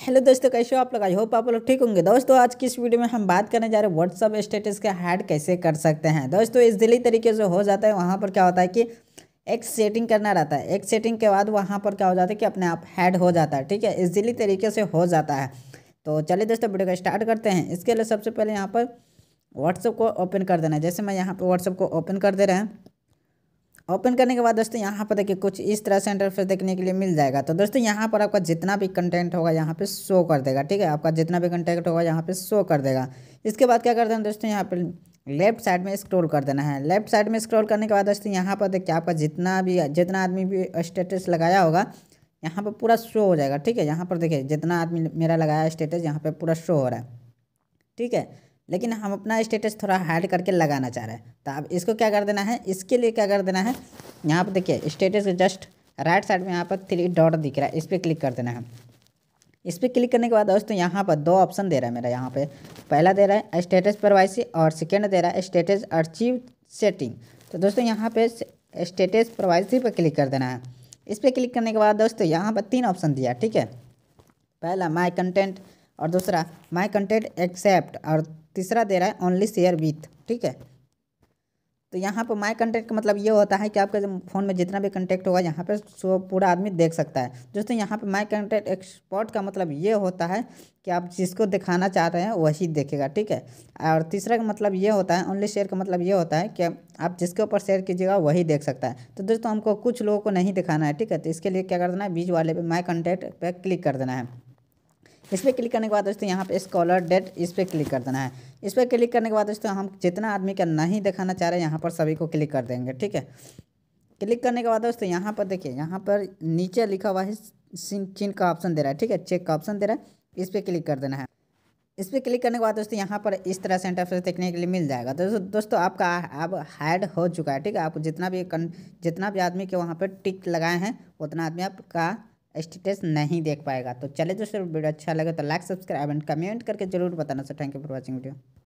hello दोस्तों कैसे हो आप लोग आई होप आप लोग ठीक होंगे दोस्तों आज की इस वीडियो में हम बात करने जा रहे हैं व्हाट्सअप स्टेटस का हैड कैसे कर सकते हैं दोस्तों इस तरीके से हो जाता है वहाँ पर क्या होता है कि एक सेटिंग करना रहता है एक सेटिंग के बाद वहाँ पर क्या हो जाता है कि अपने आप हैड हो जाता है ठीक है इस तरीके से हो जाता है तो चलिए दोस्तों वीडियो को स्टार्ट करते हैं इसके लिए सबसे पहले यहाँ पर व्हाट्सअप को ओपन कर देना है जैसे मैं यहाँ पर व्हाट्सअप को ओपन कर दे रहे हैं ओपन करने के बाद दोस्तों यहाँ पर देखिए कुछ इस तरह से इंटरफेस देखने के लिए मिल जाएगा तो दोस्तों यहाँ पर आपका जितना भी कंटेंट होगा यहाँ पे शो कर देगा ठीक है आपका जितना भी कंटेंट होगा यहाँ पे शो कर देगा इसके बाद क्या कर देना दोस्तों यहाँ पर लेफ्ट साइड में स्क्रॉल कर देना है लेफ्ट साइड में स्क्रॉल करने के बाद दोस्तों यहाँ पर देखिए आपका जितना भी जितना आदमी भी स्टेटस लगाया होगा यहाँ पर पूरा शो हो जाएगा ठीक है यहाँ पर देखिए जितना आदमी मेरा लगाया स्टेटस यहाँ पर पूरा शो हो रहा है ठीक है लेकिन हम अपना स्टेटस थोड़ा हाइड करके लगाना चाह रहे हैं तो अब इसको क्या कर देना है इसके लिए क्या कर देना है यहाँ पर देखिए स्टेटस के जस्ट राइट साइड में यहाँ पर थ्री डॉट दिख रहा है इस पर क्लिक कर देना है इस पर क्लिक करने के बाद दोस्तों यहाँ पर दो ऑप्शन दे रहा है मेरा यहाँ पे पहला दे रहा है स्टेटस प्रवाइसी और सेकेंड दे रहा है स्टेटस अचीव सेटिंग तो दोस्तों यहाँ पे स्टेटस प्रवाइसी पर क्लिक कर देना है इस पर क्लिक करने के बाद दोस्तों यहाँ पर तीन ऑप्शन दिया ठीक है पहला माई कंटेंट और दूसरा माई कंटेंट एक्सेप्ट और तीसरा दे रहा है ओनली शेयर विथ ठीक है तो यहाँ पर माई कंटेक्ट का मतलब ये होता है कि आपका फ़ोन में जितना भी कंटेक्ट होगा यहाँ पर सो पूरा आदमी देख सकता है दोस्तों यहाँ पर माई कंटेक्ट एक्सपोर्ट का मतलब ये होता है कि आप जिसको दिखाना चाह रहे हैं वही देखेगा ठीक है और तीसरा का मतलब ये होता है ओनली शेयर का मतलब ये होता है कि आप जिसके ऊपर शेयर कीजिएगा वही देख सकता है तो दोस्तों हमको कुछ लोगों को नहीं दिखाना है ठीक है तो इसके लिए क्या कर देना है बीच वाले पर माई कंटेक्ट पर क्लिक कर देना है इस पर क्लिक करने के बाद दोस्तों यहाँ पे स्कॉलर डेट इस पर क्लिक कर देना है इस पर क्लिक करने के बाद दोस्तों हम जितना आदमी का नहीं दिखाना चाह रहे हैं यहाँ पर सभी को क्लिक कर देंगे ठीक है क्लिक करने के बाद दोस्तों यहाँ पर देखिए यहाँ पर नीचे लिखा हुआ है चिन्ह का ऑप्शन दे रहा है ठीक है चेक का ऑप्शन दे रहा है इस पर क्लिक कर देना है इस पर क्लिक करने के बाद दोस्तों यहाँ पर इस तरह से इंटरफेस देखने के लिए मिल जाएगा तो दोस्तों दोस्तों आपका अब हैड हो चुका है ठीक है आप जितना भी कन जितना भी आदमी के वहाँ पर टिक लगाए हैं उतना आदमी आपका स्टेटस नहीं देख पाएगा तो चले दोस्तों वीडियो अच्छा लगे तो लाइक सब्सक्राइब एंड कमेंट करके जरूर बताना sir thank you for watching video